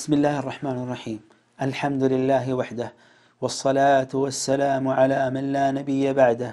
بسم الله الرحمن الرحيم الحمد لله وحده والصلاة والسلام على من لا نبي بعده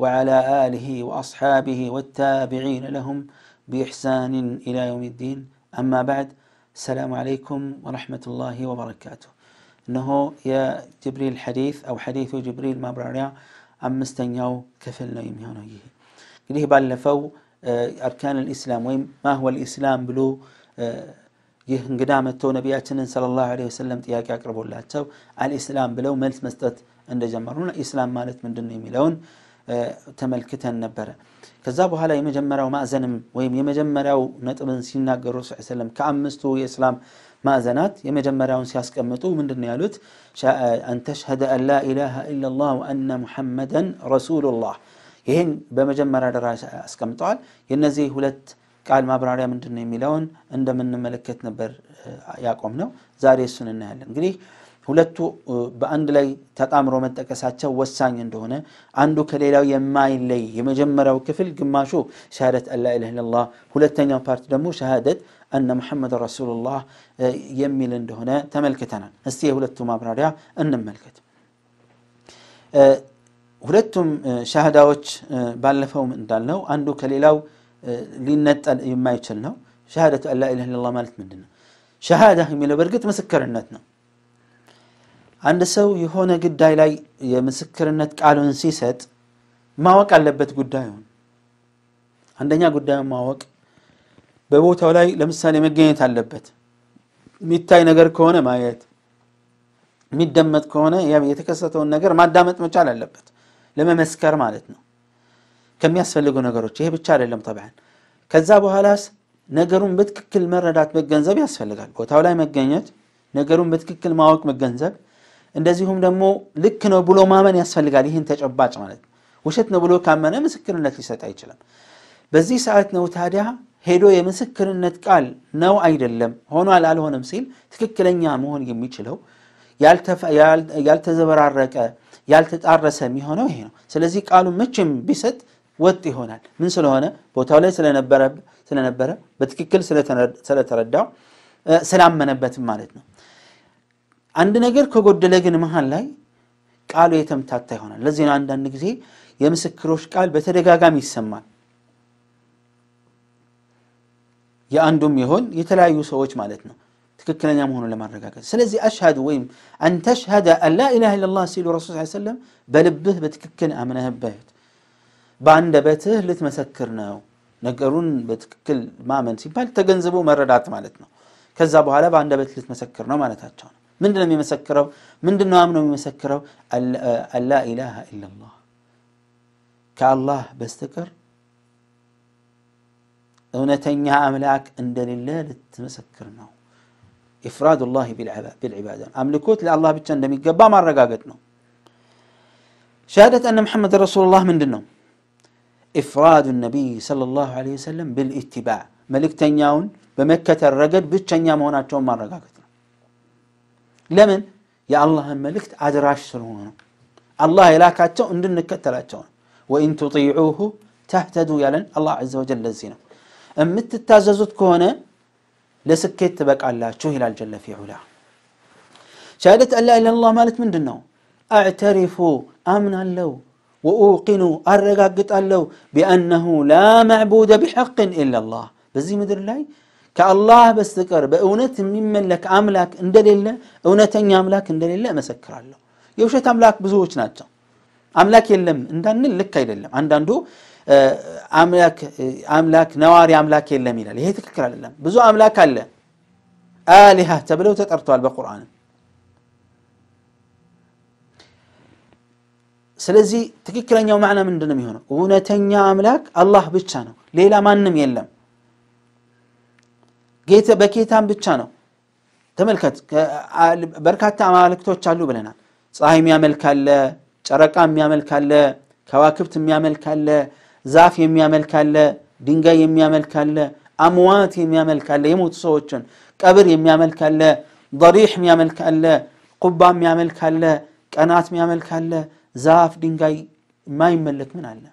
وعلى آله وأصحابه والتابعين لهم بإحسان إلى يوم الدين أما بعد السلام عليكم ورحمة الله وبركاته إنه يا جبريل حديث أو حديث جبريل ما براريا أم مستنيو كفلنا يميانويه قليه باللفو آه، أركان الإسلام ما هو الإسلام بلو آه، ይህ እንግዳ መጥተው ነቢያችንን ሰለላሁ ዐለይሂ ወሰለም ጥያቄ አቅርቦላቸው አልኢስላም ብለው መልስ መስጠት እንደጀመሩና ኢስላም ማለት ምንድን ነው የሚለውን ተመልክተን ነበረ። ከዛ በኋላ የመጀመሪያው ማዕዘንም ወይም የመጀመሪያው ነጥብን ሲናገሩ ረሱ ሰለም ከአምስቱ የእስላም ማዕዘናት የመጀመሪያውን ሲያስቀምጡ ምንድን ነው ያሉት? አንተሽሀደ አን ላ ኢላሃ ኢላላህ ወአነ ሙሐመደን ረሱሉላህ። ይህን በመጀመሪያ ደረጃ አስቀምጠዋል። የነዚህ ሁለት ቃል ማብራሪያ ምንድን ነው የሚለውን እንደምንመለከት ነበር ያቆም ነው። ዛሬ እሱን እናያለን። እንግዲህ ሁለቱ በአንድ ላይ ተጣምሮ መጠቀሳቸው ወሳኝ እንደሆነ አንዱ ከሌላው የማይለይ የመጀመሪያው ክፍል ግማሹ ሻሃደት አላ ሁለተኛው ፓርት ደግሞ ሻሃደት አነ ሙሐመድ ረሱሉላህ የሚል እንደሆነ ተመልክተናል። እስቲ የሁለቱ ማብራሪያ እንመልከት። ሁለቱም ሻሃዳዎች ባለፈውም እንዳልነው አንዱ ከሌላው ሊነጠል የማይችል ነው። ሸሃደቱ አላ ኢላ ላ ማለት ምንድን ነው? ሸሃዳ የሚለው በእርግጥ ምስክርነት ነው። አንድ ሰው የሆነ ጉዳይ ላይ የምስክርነት ቃሉን ሲሰጥ ማወቅ አለበት ጉዳዩን። አንደኛ ጉዳዩን ማወቅ፣ በቦታው ላይ ለምሳሌ መገኘት አለበት። የሚታይ ነገር ከሆነ ማየት፣ የሚደመጥ ከሆነ የተከሰተውን ነገር ማዳመጥ መቻል አለበት፣ ለመመስከር ማለት ነው። ከሚያስፈልጉ ነገሮች ይሄ ብቻ አይደለም ጠብዓን። ከዛ በኋላስ ነገሩን በትክክል መረዳት መገንዘብ ያስፈልጋል። ቦታው ላይ መገኘት፣ ነገሩን በትክክል ማወቅ መገንዘብ፣ እንደዚሁም ደግሞ ልክ ነው ብሎ ማመን ያስፈልጋል። ይህን ተጨባጭ ማለት ውሸት ነው ብሎ ካመነ ምስክርነት ሊሰጥ አይችልም። በዚህ ሰዓት ነው ታዲያ ሄዶ የምስክርነት ቃል ነው አይደለም፣ ሆኗል አልሆነም ሲል ትክክለኛ መሆን የሚችለው ያልተዘበራረቀ ያልተጣረሰ የሚሆነው ይሄ ነው። ስለዚህ ቃሉን መቼም ቢሰጥ ወጥ ይሆናል። ምን ስለሆነ ቦታው ላይ ስለነበረ በትክክል ስለተረዳው ስላመነበትም ማለት ነው። አንድ ነገር ከጎደለ ግን መሀል ላይ ቃሉ የተምታታ ይሆናል። ለዚህ ነው አንዳንድ ጊዜ የምስክሮች ቃል በተደጋጋሚ ይሰማል። የአንዱም ይሆን የተለያዩ ሰዎች ማለት ነው ትክክለኛ መሆኑን ለማረጋገጥ ስለዚህ አሽሃዱ ወይም አንተሽሃደ አላ ኢላ ኢለላህ ሲሉ ረሱል ሰለም በልብህ በትክክል አምነህበት بان دبته لت مسكرنا نقرون بتكل ما من سيبال تجنزبو مرة دعت مالتنا كذبوا على بان دبته لت مسكرنا ما نتاتشان من دنا مسكروا من دنا آمنوا مسكروا لا إله إلا الله كالله بستكر أونتين يا أملاك إن دليل لتمسكرنا إفراد الله بالعبادة أملكوت لله بتشن دمي قبا مرة قاقتنا شهادة أن محمد رسول الله من دنهم إفراد النبي صلى الله عليه وسلم بالاتباع ملك تنياون بمكة الرقد مونات شو تشوم مرة لمن يا الله الملك أدراش سلونا الله يلاك أتشو إن دنك وإن تطيعوه تهتدوا يلن الله عز وجل لزينا أمت التازازوت كونة لسكيت تبك على شهل الجل في علا شهادة أن لا إله إلا الله مالت من دنو أعترفوا أمنا لو وأوقنوا أرغاقت الله بأنه لا معبود بحق إلا الله بزي مدر لاي كالله بستكر بأونة من لك عملاك اندل الله أونة أن يملك اندل الله مسكر الله يوشت أملاك بزوج ناتا أملاك يلم اندان لك كي للم عندان دو آه، أملاك أملاك نواري أملاك يلم إلا هي تكر للم بزو أملاك الله آلهة تبلو تتأرتوال بقرآن ስለዚህ ትክክለኛው ማዕና ምንድን ነው የሚሆነው? እውነተኛ አምላክ አላህ ብቻ ነው፣ ሌላ ማንም የለም። በጌታም ብቻ ነው። ተመልከት፣ በርካታ አማልክቶች አሉ ብለናል። ፀሐይ የሚያመልካለ፣ ጨረቃ የሚያመልካለ፣ ከዋክብት የሚያመልካለ፣ ዛፍ የሚያመልካለ፣ ድንጋይ የሚያመልካለ፣ አምዋት የሚያመልካለ፣ የሞቱ ሰዎችን ቀብር የሚያመልካለ፣ ضሪሕ የሚያመልካለ፣ ቁባ የሚያመልካለ፣ ቀናት የሚያመልካለ زاف دينغاي ما يملك من الله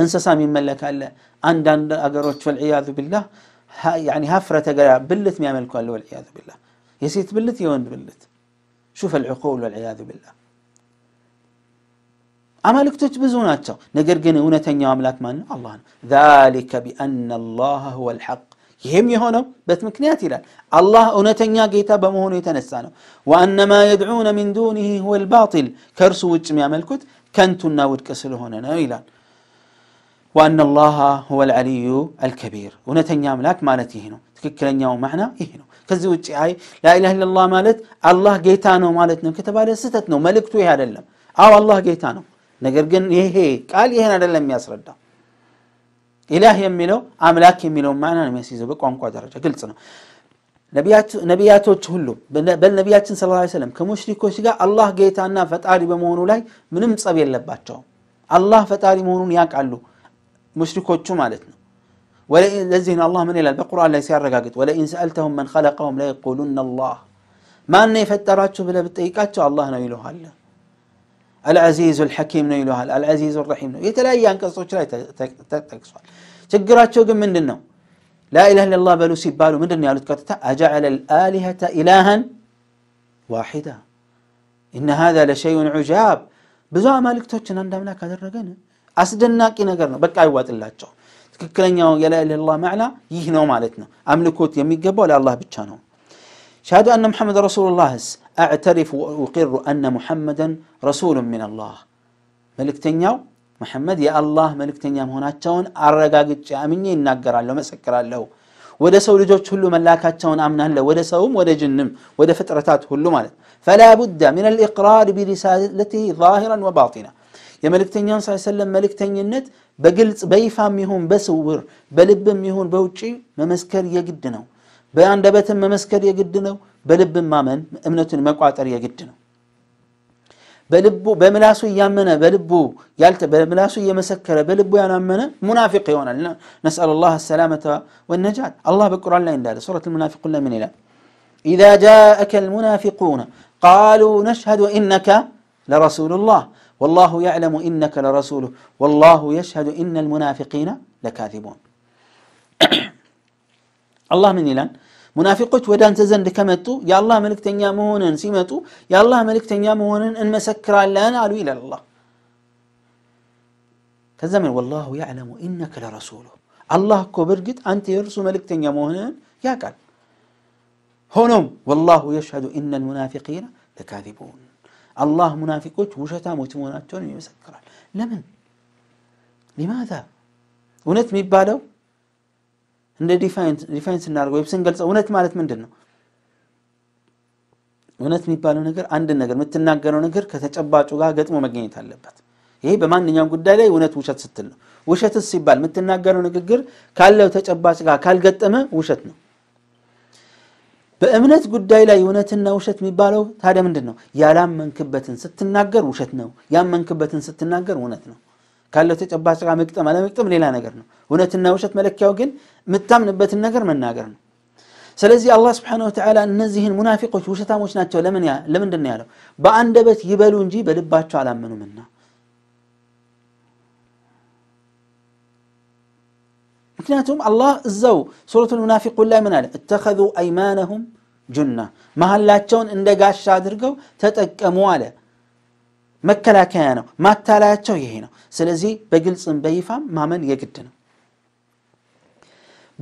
انسى سامي ملك الله عند عند اجروت والعياذ بالله ها يعني هفرة تقرا بلت ما يملك الله والعياذ بالله يا يسيت بلت يوند بلت شوف العقول والعياذ بالله أمالك تجبزونات نقرقني ونتن يا أملاك من الله ذلك بأن الله هو الحق ይህም የሆነው በት ምክንያት ይላል አላህ እውነተኛ يتنسانو وأن ما يدعون من دونه هو الباطل ሁወ ልባጢል يا ملكوت የሚያመልኩት ከንቱና كسلو هنا ነው ይላል وأن الله هو العلي الكبير يا ملاك مالت يهنو تككلا يا معنا يهنو كزي وجي هاي لا إله إلا الله مالت الله جيتانو مالتنا كتب على ستتنا ملكتو هذا اللم أو الله جيتانو نقرقن يهي قال يهنا لم يسرده ኢላህ የሚለው አምላክ የሚለውን ማና ነው የሚያስይዘው በቋንቋ ደረጃ ግልጽ ነው ነቢያቶች ሁሉ በነቢያችን ስለ ላ ሰለም ከሙሽሪኮች ጋር አላህ ጌታና ፈጣሪ በመሆኑ ላይ ምንም ጸብ የለባቸውም አላህ ፈጣሪ መሆኑን ያውቃሉ ሙሽሪኮቹ ማለት ነው ለዚህ ነው አላህ ምን ይላል በቁርአን ላይ ሲያረጋግጥ ወለኢን ሰአልተሁም መን ኸለቀሁም ለየቁሉና አላህ ማን ነው የፈጠራችሁ ብለህ ብትጠይቃቸው አላህ ነው ይልሃል العزيز الحكيم ነው ይልሃል العزيز الرحيم ነው የተለያየ አንቀጾች ላይ ተጠቅሷል ችግራቸው ግን ምንድን ነው ላኢላህ ኢላላህ በሉ ሲባሉ ምንድን ነው ያሉት ቀጥታ አጀዐለ ልአሊሀተ ኢላሃን ዋሒዳ ኢነ ሃዛ ለሸዩን ዑጃብ ብዙ አማልክቶችን አንድ አምላክ አደረገን አስደናቂ ነገር ነው በቃ አይዋጥላቸው ትክክለኛው የላኢላላህ ማዕና ይህ ነው ማለት ነው አምልኮት የሚገባው ለአላህ ብቻ ነው شهادة أن محمد رسول الله أعترف وأقر أن محمدا رسول من الله ملك تنياو محمد يا الله ملك تنيا هنا تون أرجعك تأمني النجار على مسكر الله ودا سو لجوج هلو ملاك تون أمنه هلا ودا سو ودا جنم ودا فترتات هلو مال فلا بد من الإقرار برسالته ظاهرا وباطنا يا ملك تنيا صلى الله عليه وسلم ملك تنيا النت بقلت بيفهم يهون بسور بلب يهون بوجي ما مسكر يا يقدنه بعند بتم ما مسكر يا يقدنه بلب ما من أمنة ما قعد يقدنه በልቡ በምላሱ እያመነ በልቡ ያልተ በምላሱ እየመሰከረ بلبو ያላመነ ሙናፊቅ ይሆናል نسأل الله السلامة والنجاة الله بالقران لا ينداله سوره المنافقون من الى اذا جاءك المنافقون قالوا نشهد انك لرسول الله والله يعلم انك لرسوله والله يشهد ان المنافقين لكاذبون الله من الان ሙናፊቆች ወደ አንተ ዘንድ ከመጡ የአላህ መልእክተኛ መሆንን ሲመጡ የአላህ መልእክተኛ መሆንን እንመሰክራለን አሉ ይላል አላህ ከዛ ምን ወላሁ ያዕለሙ ኢነከ ለረሱሉ አላህ እኮ በእርግጥ አንተ የእርሱ መልእክተኛ መሆንን ያውቃል ሆኖም ወላሁ የሽሀዱ ኢነ ልሙናፊቂነ ለካዚቡን አላህ ሙናፊቆች ውሸታሞች መሆናቸውን ይመሰክራል ለምን ሊማዛ እውነት የሚባለው እንደ ዲፋይን ስናደርገ ወይም ስንገልጸው እውነት ማለት ምንድን ነው? እውነት የሚባለው ነገር አንድ ነገር የምትናገረው ነገር ከተጨባጩ ጋር ገጥሞ መገኘት አለበት። ይሄ በማንኛውም ጉዳይ ላይ እውነት ውሸት ስትል ነው። ውሸትስ ሲባል የምትናገረው ንግግር ካለው ተጨባጭ ጋር ካልገጠመ ውሸት ነው። በእምነት ጉዳይ ላይ እውነትና ውሸት የሚባለው ታዲያ ምንድን ነው? ያላመንክበትን ስትናገር ውሸት ነው፣ ያመንክበትን ስትናገር እውነት ነው። ካለው ተጨባጭ ጋር መግጠም አለመግጠም ሌላ ነገር ነው። እውነትና ውሸት መለኪያው ግን የምታምንበትን ነገር መናገር ነው። ስለዚህ አላህ ስብሓነሁ ወተዓላ እነዚህን ሙናፊቆች ውሸታሞች ናቸው ለምንድን ነው ያለው? በአንደበት ይበሉ እንጂ በልባቸው አላመኑምና። ምክንያቱም አላህ እዛው ሱረቱል ሙናፊቁን ላይ ምን አለ? እተኸዙ አይማነሁም ጁና መሀላቸውን እንደ ጋሻ አድርገው ተጠቀሙ አለ። መከላከያ ነው ማታለያቸው ይሄ ነው ስለዚህ በግልጽም በይፋም ማመን የግድ ነው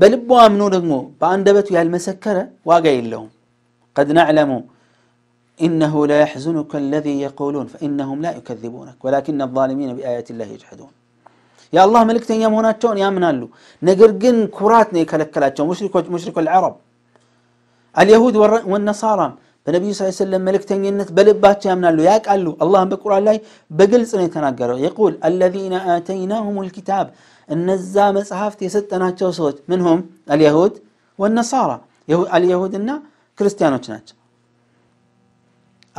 በልቡ አምኖ ደግሞ በአንደበቱ ያልመሰከረ ዋጋ የለውም ቀድ ነዕለሙ إنه لا يحزنك الذي يقولون فإنهم لا يكذبونك ولكن الظالمين بآيات الله يجحدون يا الله ملك تنيام هنا يا منالو نقرقن كراتني كلكلاتهم مشرك مشرك العرب اليهود والنصارى በነቢዩ ስ ሰለም መልእክተኝነት በልባቸው ያምናሉ ያውቃሉ አላህም በቁርአን ላይ በግልጽ ነው የተናገረው የቁል አለዚነ አተይናሁም ልኪታብ እነዛ መጽሐፍት የሰጠናቸው ሰዎች ምንሁም አልየሁድ ወነሳራ አልየሁድና ክርስቲያኖች ናቸው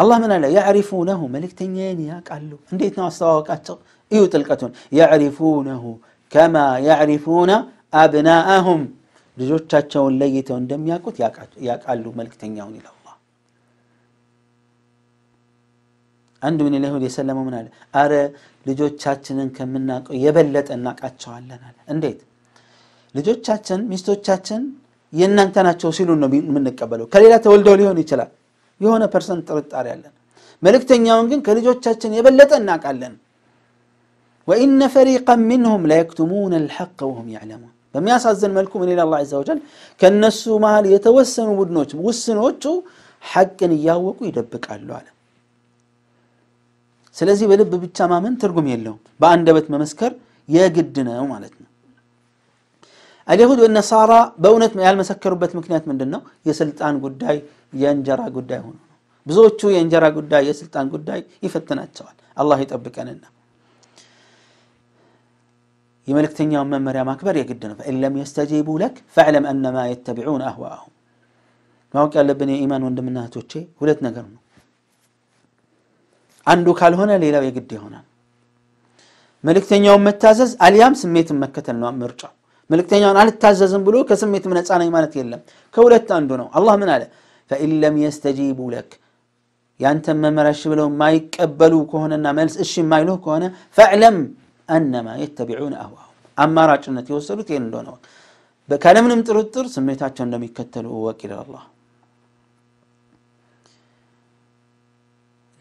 አላህ ምን አለ ያዕሪፉነሁ መልእክተኛን ያውቃሉ እንዴት ነው አስተዋወቃቸው እዩ ጥልቀቱን ያዕሪፉነሁ ከማ ያዕሪፉነ አብናአሁም ልጆቻቸውን ለይተው እንደሚያውቁት ያውቃሉ መልእክተኛውን ይለው አንድ ምን ይለሁድ የሰለመ ምን አለ? አረ ልጆቻችንን ከምናውቀው የበለጠ እናቃቸዋለን አለ። እንዴት ልጆቻችን ሚስቶቻችን የእናንተ ናቸው ሲሉ ነው የምንቀበለው። ከሌላ ተወልደው ሊሆን ይችላል፣ የሆነ ፐርሰንት ጥርጣሬ አለን። መልእክተኛውን ግን ከልጆቻችን የበለጠ እናውቃለን። ወኢነ ፈሪቀን ሚንሁም ላየክቱሙነ ልሐቅ ወሁም ያዕለሙን። በሚያሳዝን መልኩ ምን ይላል አላ ዘ ወጀል? ከእነሱ መሃል የተወሰኑ ቡድኖች ውስኖቹ ሐቅን እያወቁ ይደብቃሉ አለ ስለዚህ በልብ ብቻ ማመን ትርጉም የለውም። በአንደበት መመስከር የግድ ነው ማለት ነው። አይሁድ በነሳራ በእውነት ያልመሰከሩበት ምክንያት ምንድን ነው? የስልጣን ጉዳይ የእንጀራ ጉዳይ ሆኖ ነው። ብዙዎቹ የእንጀራ ጉዳይ የስልጣን ጉዳይ ይፈትናቸዋል። አላህ ይጠብቀንና የመልእክተኛውን መመሪያ ማክበር የግድ ነው። ፈኢን ለም የስተጂቡ ለክ ፈዕለም አነማ የተቢዑን አህዋአሁም። ማወቅ ያለብን የኢማን ወንድምና እህቶቼ ሁለት ነገር ነው። አንዱ ካልሆነ ሌላው የግድ ይሆናል መልእክተኛውን መታዘዝ አሊያም ስሜትን መከተል ነው ምርጫው መልእክተኛውን አልታዘዝም ብሎ ከስሜትም ነፃ ነኝ ማለት የለም ከሁለት አንዱ ነው አላህ ምን አለ ፈኢን ለም የስተጂቡ ለክ ያንተን መመሪያ እሺ ብለው የማይቀበሉ ከሆነና መልስ እሺ የማይሉ ከሆነ ፈዕለም አነማ የተቢዑነ አህዋሁ አማራጭነት የወሰዱት ይህን እንደሆነ ካለምንም ጥርጥር ስሜታቸው እንደሚከተሉ እወቅ ይላል አላህ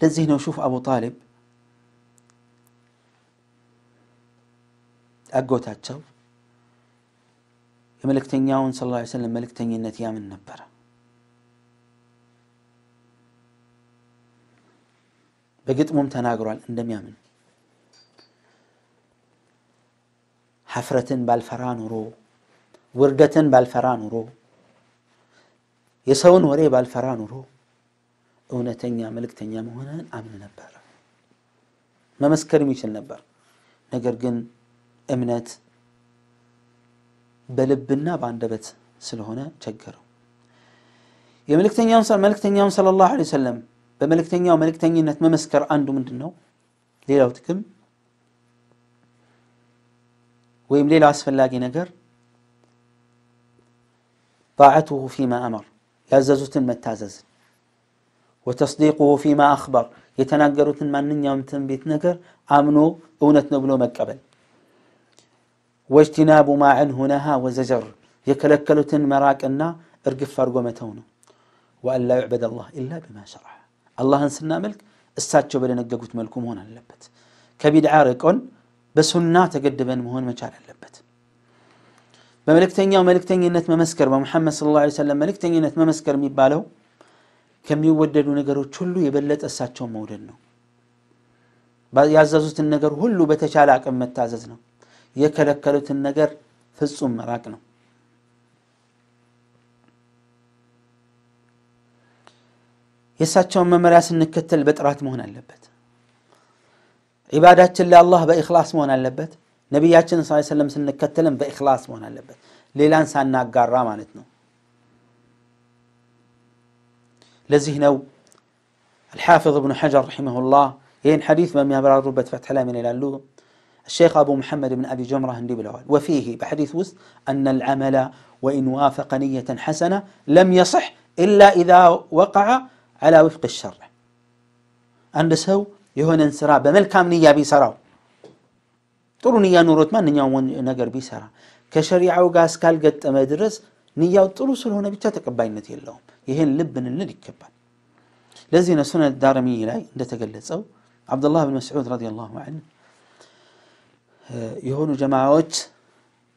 دز هنا وشوف ابو طالب اقوى تاتشو يملك تنياون صلى الله عليه وسلم ملك تنيا النتيا من نبرة بقيت مم تناقروا عندما يامن حفرة بالفران ورو ورقة بالفران ورو يسون وري بالفران ورو እውነተኛ መልእክተኛ መሆንህን አምን ነበር መመስከርም ይችል ነበር ነገር ግን እምነት በልብና በአንደበት ስለሆነ ቸገረው የመልእክተኛውን መልእክተኛውን ሰለላሁ ዐለይሂ ወሰለም በመልእክተኛው መልእክተኝነት መመስከር አንዱ ምንድን ነው ሌላው ጥቅም ወይም ሌላው አስፈላጊ ነገር ጣዕቱሁ ፊማ አመር ያዘዙትን መታዘዝን وتصديقه فيما أخبر يتنقر ثم أنني يوم تنبيت نقر آمنوا أونت نبلو مكبل واجتناب ما عنه نهى وزجر يكلكلوا مراك أنا ارقف فرقو متونه وأن لا يعبد الله إلا بما شرح الله أنسلنا ملك الساتشو بلي نقاقوت ملكم هنا اللبت كبيد عارق بس هنا تقدبا مهون مجال اللبت بملك تنيا وملك تنيا نت ممسكر ومحمد صلى الله عليه وسلم ملك تنيا نت ممسكر ميبالو ከሚወደዱ ነገሮች ሁሉ የበለጠ እሳቸውን መውደድ ነው። ያዘዙትን ነገር ሁሉ በተቻለ አቅም መታዘዝ ነው። የከለከሉትን ነገር ፍጹም መራቅ ነው። የእሳቸውን መመሪያ ስንከተል በጥራት መሆን አለበት። ዒባዳችን ለአላህ በእክላስ መሆን አለበት። ነቢያችን ስለም ስንከተልም በእክላስ መሆን አለበት። ሌላን ሳናጋራ ማለት ነው። لەزیهنە الحافظ ابن حجر رحمه الله ين حديث ما ميابرا ربة فتح لا من الالو الشيخ أبو محمد بن أبي جمرة هندي بالأول وفيه بحديث وست أن العمل وإن وافق نية حسنة لم يصح إلا إذا وقع على وفق الشرع أن سو يهون انسرا بملكام نية بيسراو ጥሩ ንያ ኑሮት ማንኛውም ነገር ቢሰራ ከሸሪዓው ጋር እስካልገጠመ ድረስ ንያው ጥሩ ስለሆነ ብቻ ተቀባይነት የለውም يهين لبن النل يكبر لزينا سنة الدارمي لاي عند تقلصوا عبد الله بن مسعود رضي الله عنه يهونوا جماعات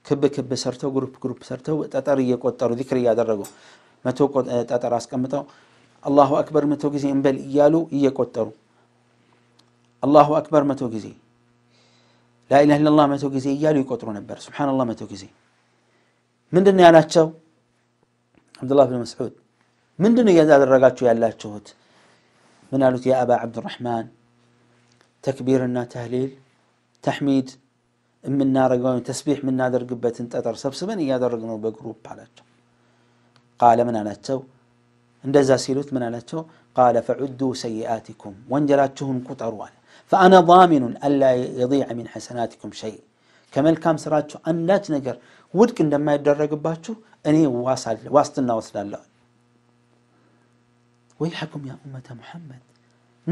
كب كب سرتو جروب جروب سرتو تطر يقطر ذكر يا درجو ما توقد تطر اسكمتو الله اكبر ما توجي انبل يالو يقطروا الله اكبر ما توجي لا اله الا الله ما توجي يالو يقطروا نبر سبحان الله ما توجي من دنيا ناتشو عبد الله بن مسعود من دون يزال الرقات يا الله تشوت من قالت يا أبا عبد الرحمن تكبيرنا تهليل تحميد من نار قوم تسبيح من نادر قبة تأثر سبسبن إياد الرقنو بقروب على قال من على التو عند زاسيلوت من على التو قال فعدوا سيئاتكم وانجلاتهم كتروا فأنا ضامن ألا يضيع من حسناتكم شيء كما الكام سراتشو أن لا تنقر ودك عندما يدرق باتشو أني واصل واصلنا واصلنا الله ويحكم يا أمة محمد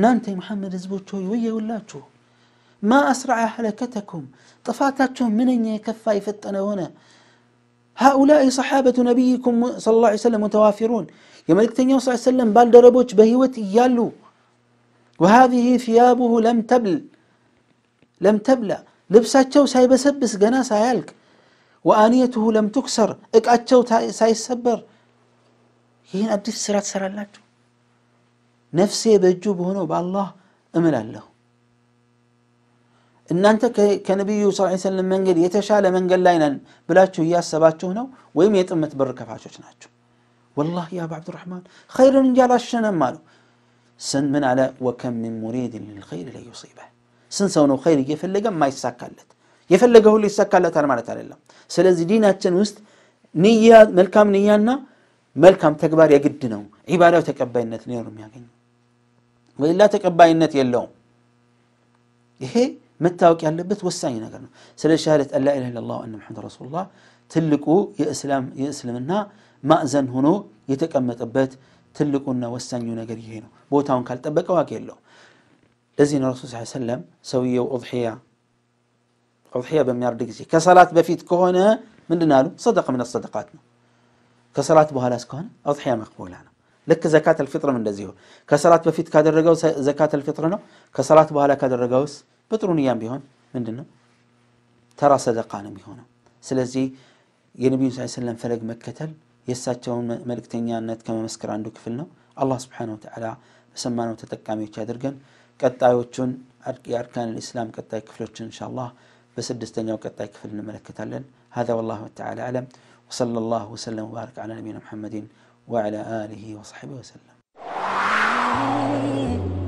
ሙሐመድ محمد የሙሐመድ ህዝቦች ولاتو ما أسرع አስረዐ طفاتاتهم من أن يكفى የፈጠነ هنا هؤلاء صحابة نبيكم صلى الله عليه وسلم متوافرون يملك تنيو صلى الله عليه وسلم بال دربوش بهوة يالو وهذه ثيابه لم تبل لم تبلى لبساتشو سايبسبس قنا سايلك وآنيته لم تكسر اكاتشو سايسبر ይህን أبدي السرات سرالاتو ነፍሴ በእጁ በሆነው በአላህ እምላለሁ እናንተ ከነቢዩ ስ ሰለም መንገድ የተሻለ መንገድ ላይ ነን ብላችሁ እያሰባችሁ ነው ወይም የጥመት በር ከፋቾች ናቸው ወላሂ የአባ አብዱራህማን ኸይርን እንጂ አላሸነም አሉ ስን ምን አለ ወከም ምን ሙሪድን ልልኸይር ለዩሲበህ ስንት ሰው ነው ኸይር እየፈለገ የማይሳካለት የፈለገ ሁሉ ይሳካለታል ማለት አይደለም ስለዚህ ዲናችን ውስጥ ንያ መልካም ንያና መልካም ተግባር የግድ ነው ዒባዳው ተቀባይነት ሊኖር የሚያገኘው وإلا تقباي النت يلو إيه متاوك يالبت وساين أقرنا سلي شهادة أن لا إله إلا الله وأن محمد رسول الله تلكو يا إسلام يا إسلامنا مأزن هنو يتكمل تبت تلقونا وساني نقر يهينو بوتاون قال تبك واك يلو لزين الرسول صلى الله عليه وسلم سوية أضحية أضحية بميار دقزي كصلاة بفيت كونه من دنالو صدقة من الصدقات كصلاة بها لاسكون أضحية مقبولة أنا. لك زكاة الفطرة من دزيه كسرات بفيت كادر رجوس زكاة الفطرة نو كسرات بهلا كادر رجوس بترون يام بيهون من دنا ترى صدقان بيهون سلزي ينبي صلى الله عليه وسلم فلق مكة يساتون ملك تنيا نت كما مسكر عنده كفلنا الله سبحانه وتعالى سمانه وتتكامي كادر جن كتايو أركان الإسلام كتاي كفلوش إن شاء الله بس الدستنيا وكتاي كفلنا ملك تلن هذا والله تعالى أعلم وصلى الله وسلم وبارك على نبينا محمدين وعلى آله وصحبه وسلم